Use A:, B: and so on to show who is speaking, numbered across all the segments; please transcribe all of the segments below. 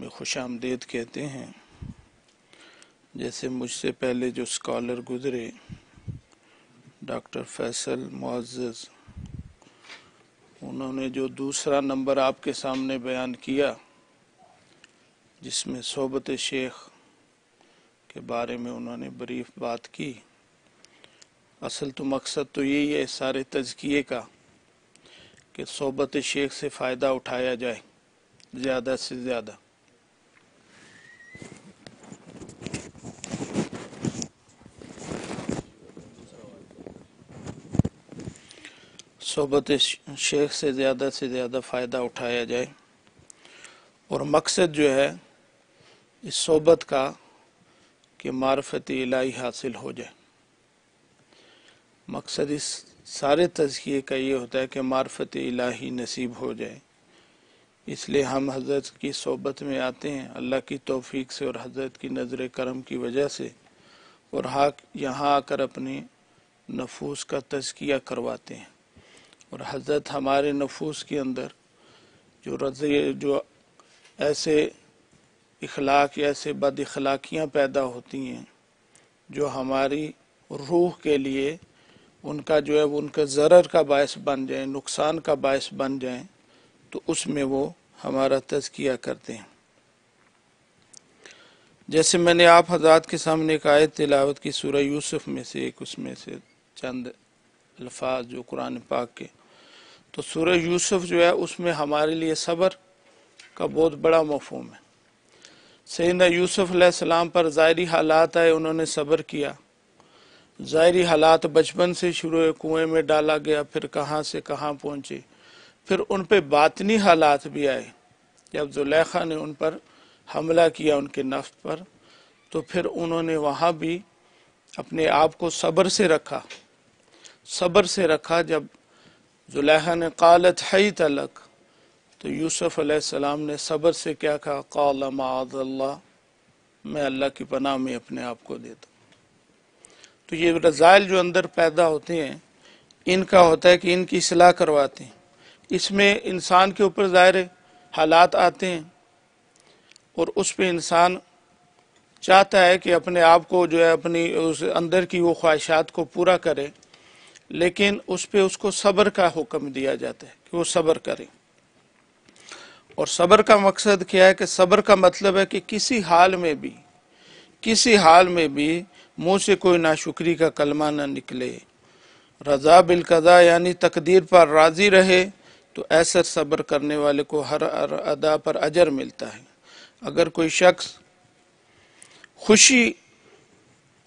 A: में खुश आमदेद कहते हैं जैसे मुझसे पहले जो स्कॉलर गुजरे डॉक्टर फैसल मुआज़ उन्होंने जो दूसरा नंबर आपके सामने बयान किया जिसमें सोबत शेख के बारे में उन्होंने ब्रीफ बात की असल तो मकसद तो यही है सारे तजकिए का कि सोबत शेख से फ़ायदा उठाया जाए ज़्यादा से ज़्यादा सोबत शेख से ज़्यादा से ज़्यादा फ़ायदा उठाया जाए और मकसद जो है इस सोबत का कि मार्फत इलाही हासिल हो जाए मकसद इस सारे तजकिए का ये होता है कि मार्फत इलाही नसीब हो जाए इसलिए हम हजरत की सोबत में आते हैं अल्लाह की तोफ़ी से और हजरत की नज़र करम की वजह से और हाँ यहाँ आकर अपने नफूस का तजकिया करवाते हैं और हज़रत हमारे नफूस के अंदर जो रज जो ऐसे इखलाक ऐसे बद अखलाकियाँ पैदा होती हैं जो हमारी रूह के लिए उनका जो है वो उनका ज़र्र का बायस बन जाए नुकसान का बायस बन जाए तो उसमें वो हमारा तजकिया करते हैं जैसे मैंने आप हजरात के सामने एक आयत तिलावत की सूर्य यूसुफ में से एक उसमें से चंद अल्फाज जो कुरान पाक के तो सूरह यूसुफ जो है उसमें हमारे लिए सब्र का बहुत बड़ा मफहम है सैदा यूसफ़्लाम पर ज़ाहरी हालात आए उन्होंने सब्र किया ज़ायरी हालात बचपन से शुरू हुए कुएँ में डाला गया फिर कहाँ से कहाँ पहुँचे फिर उन पर बातनी हालात भी आए जब जुलेखा ने उन पर हमला किया उनके नफ्स पर तो फिर उन्होंने वहाँ भी अपने आप को सब्र से रखा सब्र से रखा जब जुलेहा ने कालत है तलक तो यूसुफ अलैहिस्सलाम ने सब्र से क्या कहा कल माद मैं अल्लाह की पनाह में अपने आप को देता तो ये रज़ाइल जो अंदर पैदा होते हैं इनका होता है कि इनकी सलाह करवाते हैं इसमें इंसान के ऊपर ज़ाहिर हालात आते हैं और उस पर इंसान चाहता है कि अपने आप को जो है अपनी उस अंदर की वो ख्वाहिशात को पूरा करे लेकिन उस पर उसको सब्र का हुक्म दिया जाता है कि वो सब्र करे और सब्र का मकसद क्या है कि सब्र का मतलब है कि किसी हाल में भी किसी हाल में भी मुंह से कोई नाशुक्री का कलमा ना निकले रजा बिलकदा यानी तकदीर पर राजी रहे तो ऐसा सब्र करने वाले को हर अदा पर अजर मिलता है अगर कोई शख्स खुशी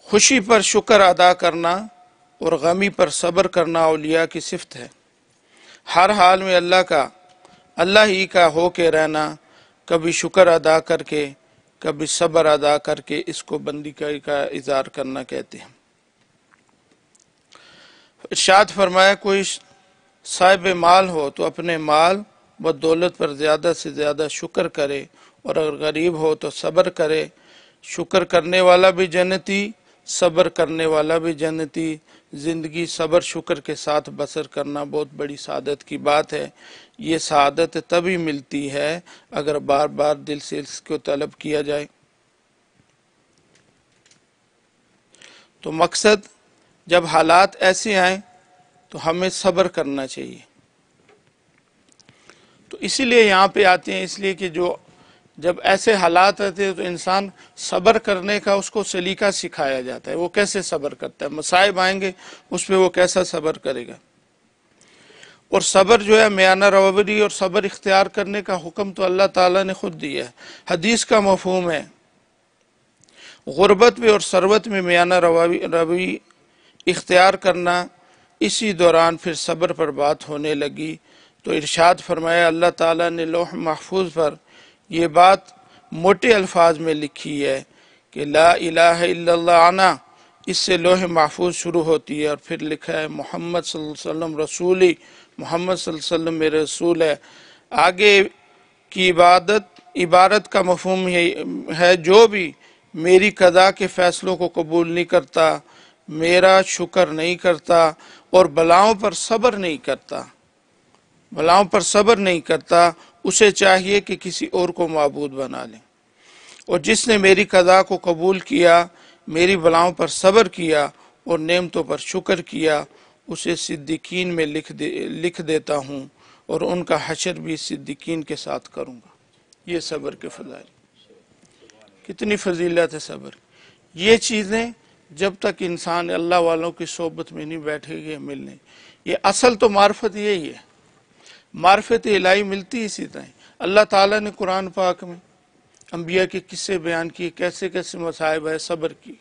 A: खुशी पर शुक्र अदा करना और गमी पर सब्र करना अलिया की सिफत है हर हाल में अल्लाह का अल्लाह ही का हो के रहना कभी शुक्र अदा करके कभी सब्र अदा करके इसको बंदी का, का इजहार करना कहते हैं इर्शाद फरमाया कोई साहिब माल हो तो अपने माल व दौलत पर ज़्यादा से ज़्यादा शुक्र करे और अगर गरीब हो तो सब्र करे शुक्र करने वाला भी जन्नती सब्र करने वाला भी जन्नती ज़िंदगी सब्र शुक्र के साथ बसर करना बहुत बड़ी सादत की बात है ये सादत तभी मिलती है अगर बार बार दिल से इसको तलब किया जाए तो मकसद जब हालात ऐसे आए तो हमें सब्र करना चाहिए तो इसीलिए यहाँ पे आते हैं इसलिए कि जो जब ऐसे हालात रहते हैं तो इंसान सब्र करने का उसको सलीका सिखाया जाता है वो कैसे सब्र करता है मसाइब आएंगे उस पर वो कैसा सब्र करेगा और सब्र जो है मियाना रवरी और सब्र इख्तियार करने का हुक्म तो अल्लाह ताला ने खुद दिया है हदीस का मफहम है गुरबत में और सरबत में मियाना रवावी रवी इख्तियार करना इसी दौरान फिर सब्र पर बात होने लगी तो इरशाद फरमाया अल्लाह ताला ने लोह महफूज पर ये बात मोटे अल्फाज में लिखी है कि ला इलाहा आना इससे लोहे महफूज शुरू होती है और फिर लिखा है मोहम्मद वसल्लम रसूली मोहम्मद वसल्लम मेरे रसूल है आगे की इबादत इबारत का मफहम है जो भी मेरी कदा के फ़ैसलों को कबूल नहीं करता मेरा शुक्र नहीं करता और बलाओं पर सब्र नहीं करता बलाओं पर सब्र नहीं करता उसे चाहिए कि किसी और को मबूद बना लें और जिसने मेरी कदा को कबूल किया मेरी बलाओं पर सब्र किया और नेमतों पर शुक्र किया उसे सिद्दीकीन में लिख दे लिख देता हूँ और उनका हशर भी सिद्दीकीन के साथ करूँगा ये सब्र के फजाइल कितनी फजीलत है सब्र ये चीज़ें जब तक इंसान अल्लाह वालों की सोबत में नहीं बैठेगी मिलने ये असल तो मार्फत यही है मार्फत इलाही मिलती है इसी तरह अल्लाह ताला ने कुरान पाक में अम्बिया के किस्से बयान किए कैसे कैसे मसाहब है सब्र की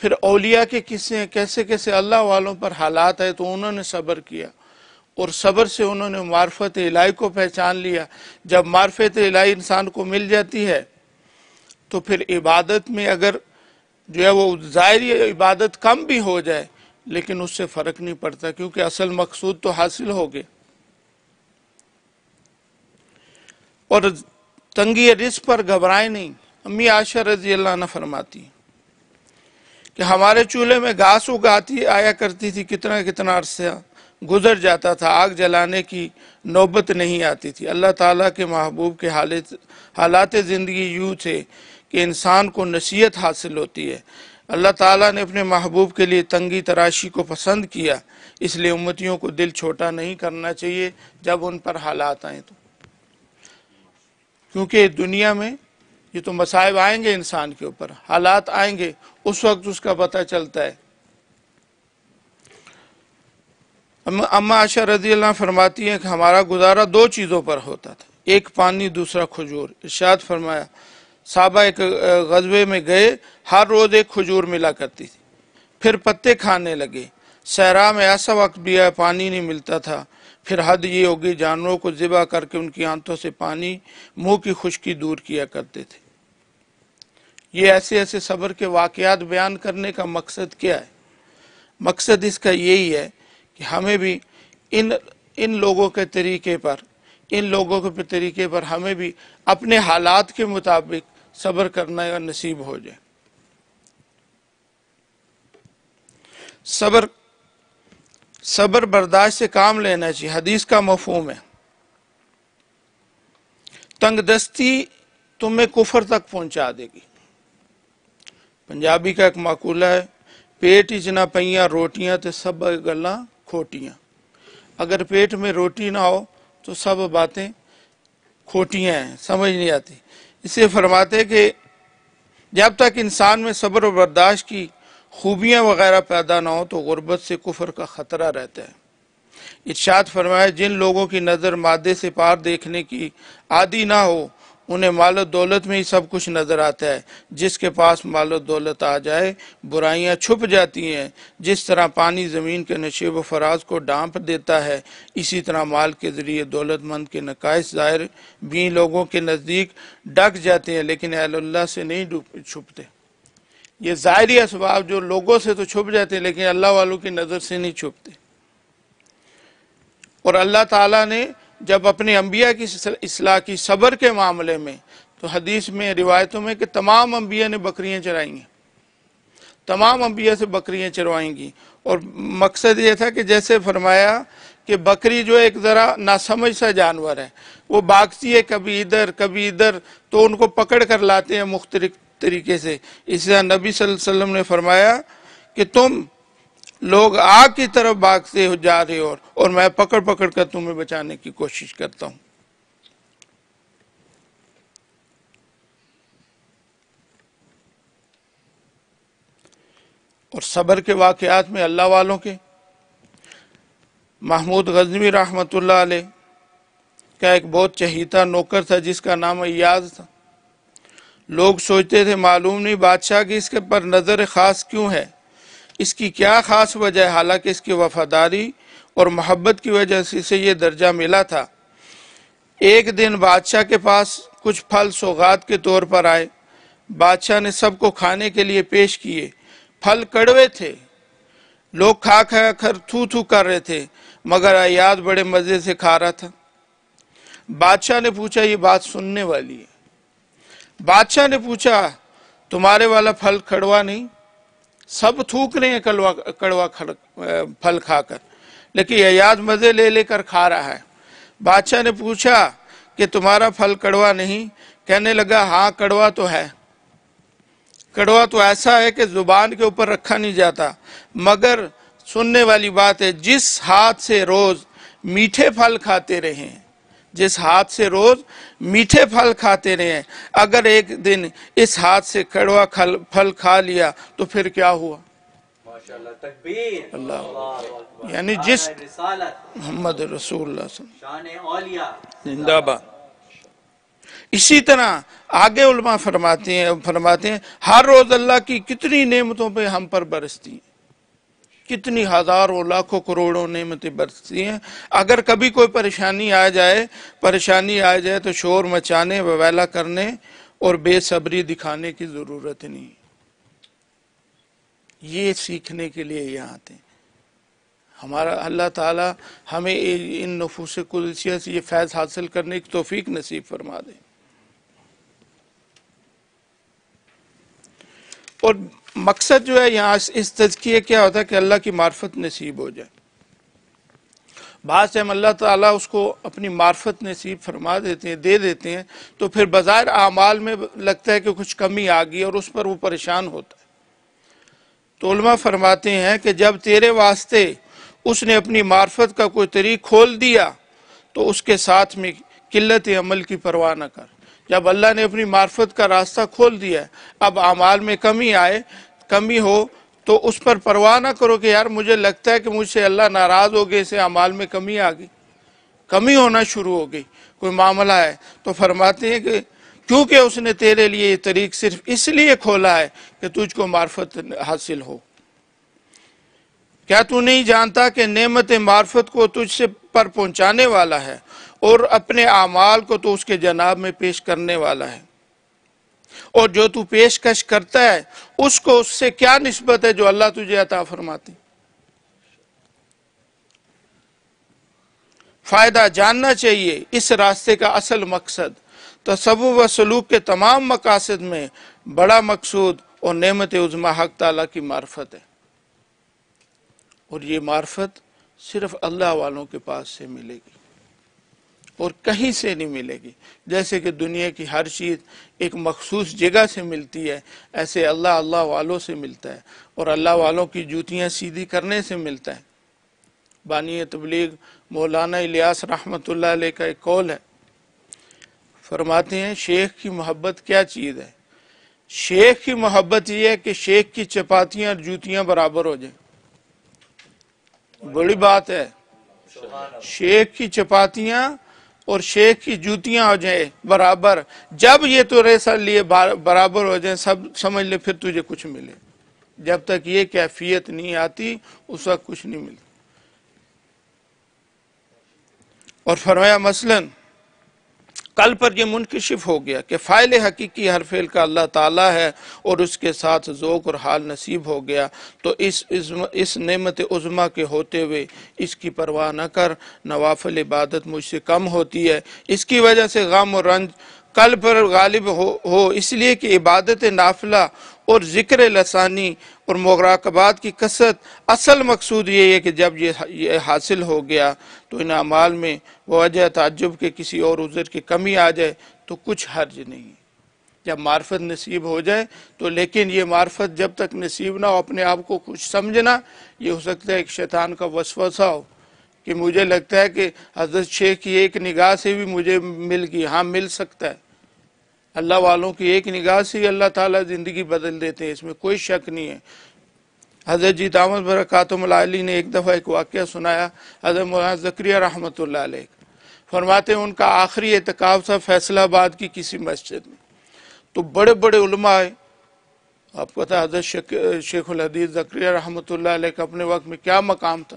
A: फिर अलिया के किस्से हैं कैसे कैसे अल्लाह वालों पर हालात है तो उन्होंने सब्र किया और सब्र से उन्होंने मार्फत इलाही को पहचान लिया जब मार्फत इलाही इंसान को मिल जाती है तो फिर इबादत में अगर जो है वो ज़ाहिर इबादत कम भी हो जाए लेकिन उससे फ़र्क नहीं पड़ता क्योंकि असल मकसूद तो हासिल हो गए और तंगी रिस पर घबराए नहीं अम्मी आशा रजी अल्लाह फरमाती कि हमारे चूल्हे में घास उगाती आया करती थी कितना कितना अरसा गुजर जाता था आग जलाने की नौबत नहीं आती थी अल्लाह ताला के महबूब के हालत हालात ज़िंदगी यूँ थे कि इंसान को नसीहत हासिल होती है अल्लाह ताला ने अपने महबूब के लिए तंगी तराशी को पसंद किया इसलिए उम्मतियों को दिल छोटा नहीं करना चाहिए जब उन पर हालात आए तो क्योंकि दुनिया में ये तो मसाइब आएंगे इंसान के ऊपर हालात आएंगे उस वक्त उसका पता चलता है अम्मा आशा रजी अल्लाह फरमाती है कि हमारा गुजारा दो चीज़ों पर होता था एक पानी दूसरा खजूर इर्शाद फरमाया साहबा एक गजबे में गए हर रोज़ एक खजूर मिला करती थी फिर पत्ते खाने लगे सहरा में ऐसा वक्त भी आया पानी नहीं मिलता था फिर हद ये होगी जानवरों को ज़िबा करके उनकी आंतों से पानी मुंह की खुशकी दूर किया करते थे ये ऐसे ऐसे सब्र के वाकयात बयान करने का मकसद क्या है मकसद इसका यही है कि हमें भी इन इन लोगों के तरीके पर इन लोगों के तरीके पर हमें भी अपने हालात के मुताबिक सबर करना या नसीब हो जाए सबर सबर बर्दाश्त से काम लेना चाहिए हदीस का मफहम है तंगदस्ती तुम्हें कुफर तक पहुंचा देगी पंजाबी का एक माकूला है पेट ही जना पइया रोटियां तो सब गल खोटियां अगर पेट में रोटी ना हो तो सब बातें खोटियां हैं समझ नहीं आती इसे फरमाते कि जब तक इंसान में सब्र और बर्दाश्त की खूबियाँ वगैरह पैदा ना हो तो गुरबत से कुफर का ख़तरा रहता है इर्शाद फरमाए जिन लोगों की नज़र मादे से पार देखने की आदि ना हो उन्हें मालो दौलत में ही सब कुछ नज़र आता है जिसके पास माल दौलत आ जाए बुराइयाँ छुप जाती हैं जिस तरह पानी ज़मीन के नशेब व फराज को डांप देता है इसी तरह माल के ज़रिए दौलतमंद के नकायस ज़ाहिर भी लोगों के नज़दीक डक जाते हैं लेकिन अल्लाह से नहीं छुपते ये ज़ाहरी इसबाब जो लोगों से तो छुप जाते हैं लेकिन अल्लाह वालों की नज़र से नहीं छुपते और अल्लाह ताला ने जब अपने अम्बिया की असलाह की सब्र के मामले में तो हदीस में रिवायतों में कि तमाम अम्बिया ने बकरियाँ चराई हैं तमाम अम्बिया से बकरियाँ चरवाएंगी और मकसद ये था कि जैसे फरमाया कि बकरी जो एक ज़रा नासमझ सा जानवर है वो भागती है कभी इधर कभी इधर तो उनको पकड़ कर लाते हैं मुख्तलिफ तरीके से तरह नबी वसल्लम ने फरमाया कि तुम लोग आग की तरफ भागते हो जा रहे हो और मैं पकड़ पकड़ कर तुम्हें बचाने की कोशिश करता हूं और सबर के वाकयात में अल्लाह वालों के महमूद गजनवी रहमत का एक बहुत चहीता नौकर था जिसका नाम अयाज था लोग सोचते थे मालूम नहीं बादशाह की इसके पर नज़र ख़ास क्यों है इसकी क्या ख़ास वजह हालांकि इसकी वफादारी और मोहब्बत की वजह से इसे ये दर्जा मिला था एक दिन बादशाह के पास कुछ फल सौगात के तौर पर आए बादशाह ने सबको खाने के लिए पेश किए फल कड़वे थे लोग खा खा कर थू थू कर रहे थे मगर अयाद बड़े मज़े से खा रहा था बादशाह ने पूछा ये बात सुनने वाली है बादशाह ने पूछा तुम्हारे वाला फल खड़वा नहीं सब थूक रहे हैं कड़वा कड़वा फल खाकर लेकिन अयाज मज़े ले लेकर खा रहा है बादशाह ने पूछा कि तुम्हारा फल कड़वा नहीं कहने लगा हाँ कड़वा तो है कड़वा तो ऐसा है कि ज़ुबान के ऊपर रखा नहीं जाता मगर सुनने वाली बात है जिस हाथ से रोज़ मीठे फल खाते रहे हैं जिस हाथ से रोज मीठे फल खाते रहे अगर एक दिन इस हाथ से कड़वा फल खा लिया तो फिर क्या हुआ अल्लाह यानी जिस मोहम्मद रसूल जिंदाबाद इसी तरह आगे उलमा फरमाते हैं फरमाते हैं हर रोज अल्लाह की कितनी नेमतों पे हम पर बरसती हैं कितनी हजारों लाखों करोड़ों नियमतें बरसती हैं अगर कभी कोई परेशानी आ जाए परेशानी आ जाए तो शोर मचाने वैला करने और बेसब्री दिखाने की ज़रूरत नहीं ये सीखने के लिए यहाँ आते हैं हमारा अल्लाह ताला हमें इन नफूस कुदसिया से ये फैज़ हासिल करने की तोफ़ी नसीब फरमा दे और मकसद जो है यहाँ इस तजकिए क्या होता है कि अल्लाह की मार्फत नसीब हो जाए बाद से हम अल्लाह ताला उसको अपनी मार्फत नसीब फरमा देते हैं दे देते हैं तो फिर बाज़ार आमाल में लगता है कि कुछ कमी आ गई और उस पर वो परेशान होता है तोलमा फरमाते हैं कि जब तेरे वास्ते उसने अपनी मार्फत का कोई तरीक खोल दिया तो उसके साथ में किल्लत अमल की परवाह न कर जब अल्लाह ने अपनी मार्फत का रास्ता खोल दिया अब आमाल में कमी आए कमी हो तो उस पर परवाह ना करो कि यार मुझे लगता है कि मुझसे अल्लाह नाराज़ हो गए इसे अमाल में कमी आ गई कमी होना शुरू हो गई कोई मामला है तो फरमाते हैं कि क्योंकि उसने तेरे लिए ये तरीक सिर्फ इसलिए खोला है कि तुझको मार्फत हासिल हो क्या तू नहीं जानता कि नेमत मार्फत को तुझसे पर पहुंचाने वाला है और अपने अमाल को तो उसके जनाब में पेश करने वाला है और जो तू पेशकश करता है उसको उससे क्या नस्बत है जो अल्लाह तुझे अता फरमाती फ़ायदा जानना चाहिए इस रास्ते का असल मकसद तस्व व सलूक के तमाम मकासद में बड़ा मकसूद और नमत उजमा हक ताला की मार्फत है और ये मार्फत सिर्फ अल्लाह वालों के पास से मिलेगी और कहीं से नहीं मिलेगी जैसे कि दुनिया की हर चीज़ एक मखसूस जगह से मिलती है ऐसे अल्लाह अल्लाह वालों से मिलता है और अल्लाह वालों की जूतियाँ सीधी करने से मिलता है बानी तबलीग मौलाना इलियास रहमत का एक कौल है फरमाते हैं शेख की मोहब्बत क्या चीज़ है शेख की मोहब्बत ये है कि शेख की चपातियाँ और जूतियाँ बराबर हो जाए बड़ी बात है शेख की चपातियाँ और शेख की जूतियां हो जाए बराबर जब ये तेरे सर लिए बराबर हो जाए सब समझ ले फिर तुझे कुछ मिले जब तक ये कैफियत नहीं आती उस वक्त कुछ नहीं मिलता और फरमाया मसलन कल पर यह मुनकशिफ हो गया कि फ़ाइल हकीकी हर फेल का अल्लाह ताला है और उसके साथ जोक और हाल नसीब हो गया तो इस, इस नमत उज़मा के होते हुए इसकी परवाह न कर नवाफल इबादत मुझसे कम होती है इसकी वजह से गम और रंज कल पर गालिब हो, हो इसलिए कि इबादत नाफिला और ज़िक्र लसानी और मौराकबात की कसरत असल मकसूद ये है कि जब ये ये हासिल हो गया तो इन अमाल में वजह तजब के किसी और उज़र की कमी आ जाए तो कुछ हर्ज नहीं जब मार्फत नसीब हो जाए तो लेकिन ये मार्फत जब तक नसीब ना हो अपने आप को कुछ समझना ये हो सकता है एक शैतान का वसवसा हो कि मुझे लगता है कि हजरत शेख की एक निगाह से भी मुझे मिल गई हाँ मिल सकता है अल्लाह वालों की एक निगाह से ही अल्लाह ताला ज़िंदगी बदल देते हैं इसमें कोई शक नहीं है हज़रत जी दामद बरक़ातमली ने एक दफ़ा एक वाक्य सुनाया हज़रत मौलाना ज़क्रिया रहमत फरमाते हैं उनका आखिरी एहतकाब था फैसलाबाद की किसी मस्जिद में तो बड़े बड़े आए आपको पता हजरत शेखुलहदीस जक्रिया रहमत का अपने वक्त में क्या मकाम था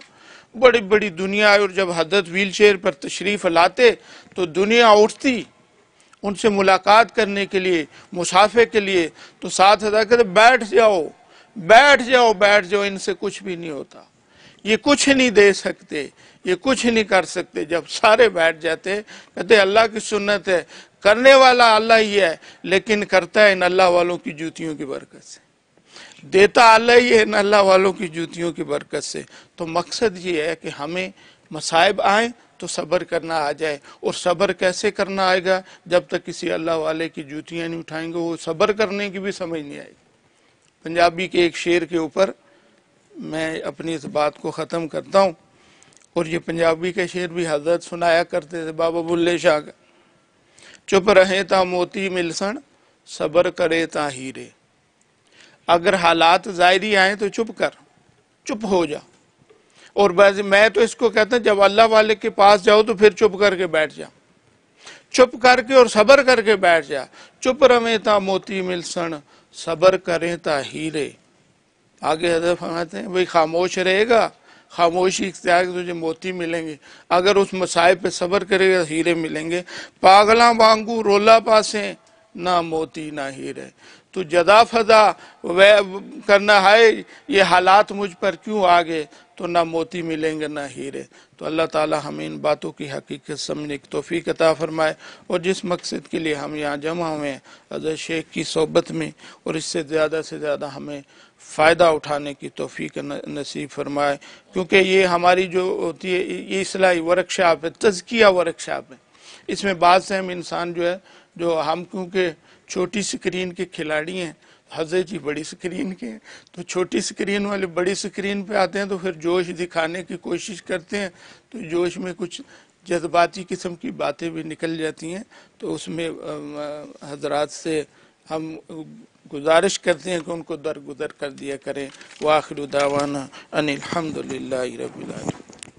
A: बड़ी बड़ी दुनिया आई और जब हजरत व्हील चेयर पर तशरीफ़ लाते तो दुनिया उठती उनसे मुलाकात करने के लिए मुसाफे के लिए तो साथ हजार कहते बैठ जाओ बैठ जाओ बैठ जाओ इनसे कुछ भी नहीं होता ये कुछ नहीं दे सकते ये कुछ नहीं कर सकते जब सारे बैठ जाते कहते अल्लाह की सुन्नत है करने वाला अल्लाह ही है लेकिन करता है इन अल्लाह वालों की जूतियों की बरकत से देता अल्लाह ही है इन अल्लाह वालों की जूतियों की बरकत से तो मकसद ये है कि हमें मसाइब आए तो सब्र करना आ जाए और सब्र कैसे करना आएगा जब तक किसी अल्लाह वाले की जूतियाँ नहीं उठाएंगे वो सब्र करने की भी समझ नहीं आएगी पंजाबी के एक शेर के ऊपर मैं अपनी इस बात को ख़त्म करता हूँ और ये पंजाबी के शेर भी हजरत सुनाया करते थे बाबा बुल्ले शाह का चुप रहे ता मोती मिलसन सब्र करे ता हीरे अगर हालात जायरी आए तो चुप कर चुप हो जा और वैसे मैं तो इसको कहता हूं जब अल्लाह वाले के पास जाओ तो फिर चुप करके बैठ जा चुप करके और सबर करके बैठ जा चुप रवे ता मोती मिलसन सबर करें ता हीरे आगे हजर फरमाते हैं भाई खामोश रहेगा खामोशी इख्तियार तुझे मोती मिलेंगे अगर उस मसाइब पे सबर करेगा हीरे मिलेंगे पागला वांगू रोला पासे ना मोती ना हीरे तो जदा फदा वह करना है ये हालात मुझ पर क्यों आ गए तो ना मोती मिलेंगे ना हीरे तो अल्लाह ताला हमें इन बातों की हकीकत समझने की तोफ़ी कता फरमाए और जिस मकसद के लिए हम यहाँ जमा हुए हैं अजय शेख की सोबत में और इससे ज़्यादा से ज़्यादा हमें फ़ायदा उठाने की तोफ़ी नसीब फरमाए क्योंकि ये हमारी जो होती है ये इसलाई वर्कशॉप है तजकिया वर्कशॉप है इसमें बाद से हम इंसान जो है जो हम क्योंकि छोटी स्क्रीन के खिलाड़ी हैं हजे जी बड़ी स्क्रीन के हैं तो छोटी स्क्रीन वाले बड़ी स्क्रीन पे आते हैं तो फिर जोश दिखाने की कोशिश करते हैं तो जोश में कुछ जज्बाती किस्म की बातें भी निकल जाती हैं तो उसमें हजरात से हम गुजारिश करते हैं कि उनको दरगुदर कर दिया करें वाखिर दावाना अनिलहमदिल्ला रबीआलम